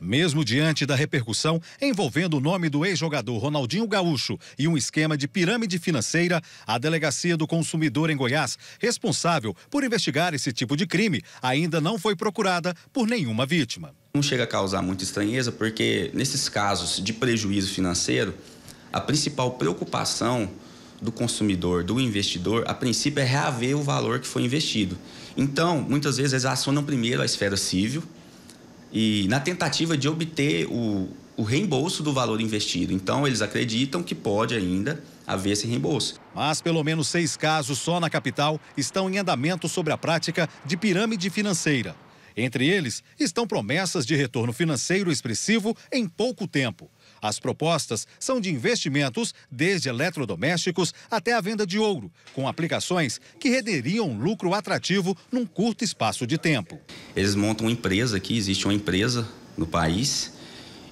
Mesmo diante da repercussão envolvendo o nome do ex-jogador Ronaldinho Gaúcho e um esquema de pirâmide financeira, a Delegacia do Consumidor em Goiás, responsável por investigar esse tipo de crime, ainda não foi procurada por nenhuma vítima. Não chega a causar muita estranheza, porque nesses casos de prejuízo financeiro, a principal preocupação do consumidor, do investidor, a princípio é reaver o valor que foi investido. Então, muitas vezes, eles acionam primeiro a esfera civil, e na tentativa de obter o, o reembolso do valor investido. Então, eles acreditam que pode ainda haver esse reembolso. Mas pelo menos seis casos só na capital estão em andamento sobre a prática de pirâmide financeira. Entre eles estão promessas de retorno financeiro expressivo em pouco tempo. As propostas são de investimentos desde eletrodomésticos até a venda de ouro, com aplicações que renderiam lucro atrativo num curto espaço de tempo. Eles montam uma empresa aqui, existe uma empresa no país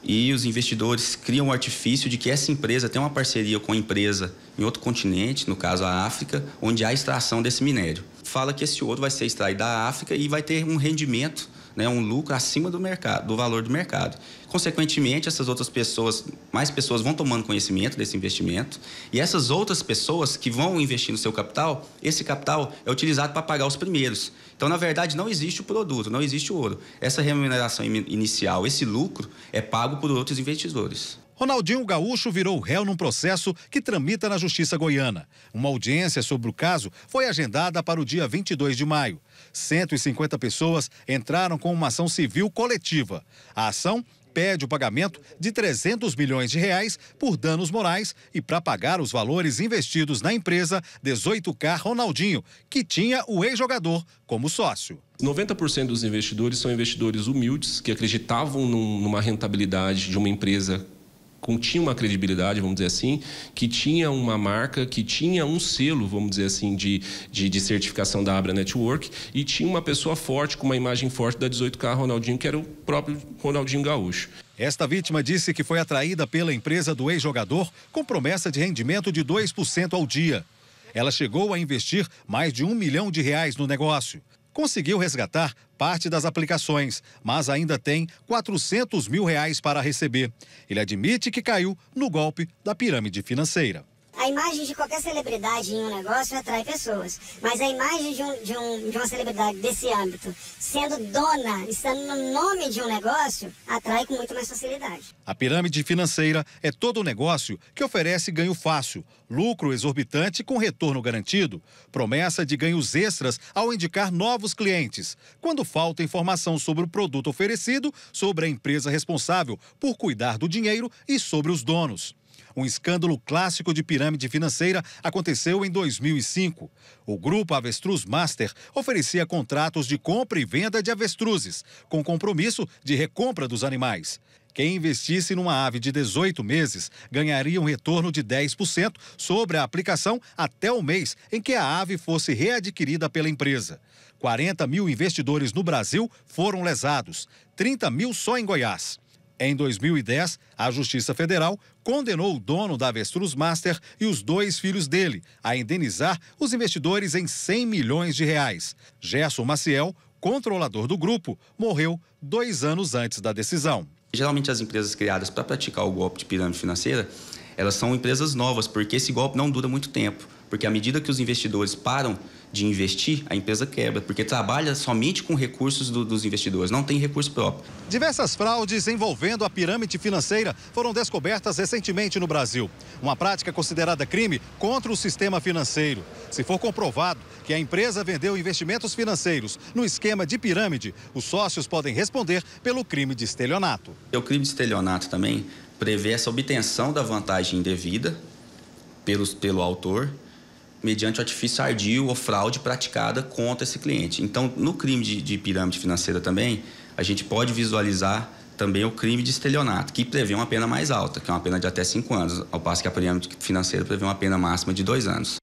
e os investidores criam o artifício de que essa empresa tem uma parceria com a empresa em outro continente, no caso a África, onde há extração desse minério. Fala que esse ouro vai ser extraído da África e vai ter um rendimento né, um lucro acima do mercado, do valor do mercado. Consequentemente, essas outras pessoas, mais pessoas vão tomando conhecimento desse investimento e essas outras pessoas que vão investir no seu capital, esse capital é utilizado para pagar os primeiros. Então, na verdade, não existe o produto, não existe o ouro. Essa remuneração inicial, esse lucro é pago por outros investidores. Ronaldinho Gaúcho virou réu num processo que tramita na Justiça Goiana. Uma audiência sobre o caso foi agendada para o dia 22 de maio. 150 pessoas entraram com uma ação civil coletiva. A ação pede o pagamento de 300 milhões de reais por danos morais e para pagar os valores investidos na empresa 18K Ronaldinho, que tinha o ex-jogador como sócio. 90% dos investidores são investidores humildes que acreditavam numa rentabilidade de uma empresa tinha uma credibilidade, vamos dizer assim, que tinha uma marca, que tinha um selo, vamos dizer assim, de, de, de certificação da Abra Network e tinha uma pessoa forte, com uma imagem forte da 18K Ronaldinho, que era o próprio Ronaldinho Gaúcho. Esta vítima disse que foi atraída pela empresa do ex-jogador com promessa de rendimento de 2% ao dia. Ela chegou a investir mais de um milhão de reais no negócio conseguiu resgatar parte das aplicações, mas ainda tem 400 mil reais para receber. Ele admite que caiu no golpe da pirâmide financeira a imagem de qualquer celebridade em um negócio atrai pessoas, mas a imagem de, um, de, um, de uma celebridade desse âmbito, sendo dona, estando no nome de um negócio, atrai com muito mais facilidade. A pirâmide financeira é todo um negócio que oferece ganho fácil, lucro exorbitante com retorno garantido, promessa de ganhos extras ao indicar novos clientes, quando falta informação sobre o produto oferecido, sobre a empresa responsável por cuidar do dinheiro e sobre os donos. Um escândalo clássico de pirâmide financeira aconteceu em 2005. O grupo Avestruz Master oferecia contratos de compra e venda de avestruzes, com compromisso de recompra dos animais. Quem investisse numa ave de 18 meses ganharia um retorno de 10% sobre a aplicação até o mês em que a ave fosse readquirida pela empresa. 40 mil investidores no Brasil foram lesados, 30 mil só em Goiás. Em 2010, a Justiça Federal condenou o dono da Avestruz Master e os dois filhos dele a indenizar os investidores em 100 milhões de reais. Gerson Maciel, controlador do grupo, morreu dois anos antes da decisão. Geralmente, as empresas criadas para praticar o golpe de pirâmide financeira, elas são empresas novas, porque esse golpe não dura muito tempo. Porque à medida que os investidores param de investir, a empresa quebra, porque trabalha somente com recursos do, dos investidores, não tem recurso próprio. Diversas fraudes envolvendo a pirâmide financeira foram descobertas recentemente no Brasil. Uma prática considerada crime contra o sistema financeiro. Se for comprovado que a empresa vendeu investimentos financeiros no esquema de pirâmide, os sócios podem responder pelo crime de estelionato. O crime de estelionato também prevê essa obtenção da vantagem indevida pelos, pelo autor mediante artifício ardil ou fraude praticada contra esse cliente. Então, no crime de, de pirâmide financeira também, a gente pode visualizar também o crime de estelionato, que prevê uma pena mais alta, que é uma pena de até 5 anos, ao passo que a pirâmide financeira prevê uma pena máxima de 2 anos.